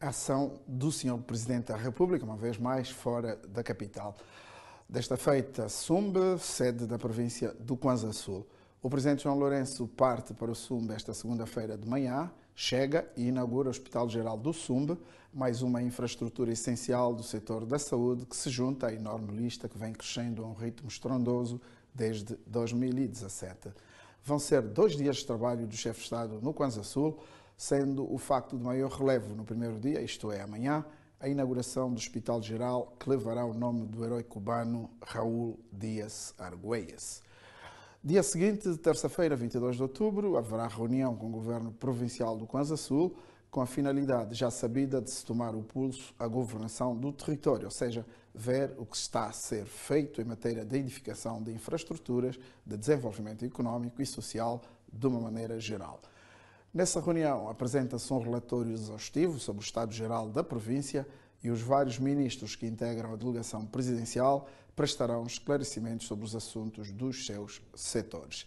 ação do Sr. Presidente da República, uma vez mais fora da capital. Desta feita, Sumbe, sede da província do Kwanza Sul. O presidente João Lourenço parte para o Sumbe esta segunda-feira de manhã, chega e inaugura o Hospital Geral do Sumbe, mais uma infraestrutura essencial do setor da saúde que se junta à enorme lista que vem crescendo a um ritmo estrondoso desde 2017. Vão ser dois dias de trabalho do chefe de Estado no Kwanza Sul, sendo o facto de maior relevo no primeiro dia, isto é, amanhã, a inauguração do Hospital Geral que levará o nome do herói cubano Raul Dias Argüelles. Dia seguinte, terça-feira, 22 de outubro, haverá reunião com o governo provincial do Kwanza Sul com a finalidade já sabida de se tomar o pulso à governação do território, ou seja, ver o que está a ser feito em matéria de edificação de infraestruturas, de desenvolvimento econômico e social de uma maneira geral. Nessa reunião, apresenta-se um relatório exaustivo sobre o estado geral da província e os vários ministros que integram a delegação presidencial prestarão esclarecimentos sobre os assuntos dos seus setores.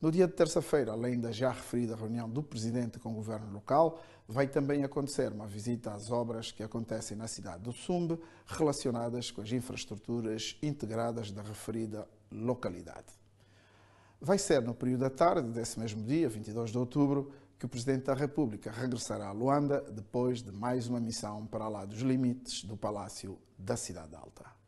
No dia de terça-feira, além da já referida reunião do presidente com o governo local, vai também acontecer uma visita às obras que acontecem na cidade do Sumbe relacionadas com as infraestruturas integradas da referida localidade. Vai ser no período da tarde desse mesmo dia, 22 de outubro, que o Presidente da República regressará a Luanda depois de mais uma missão para lá dos limites do Palácio da Cidade Alta.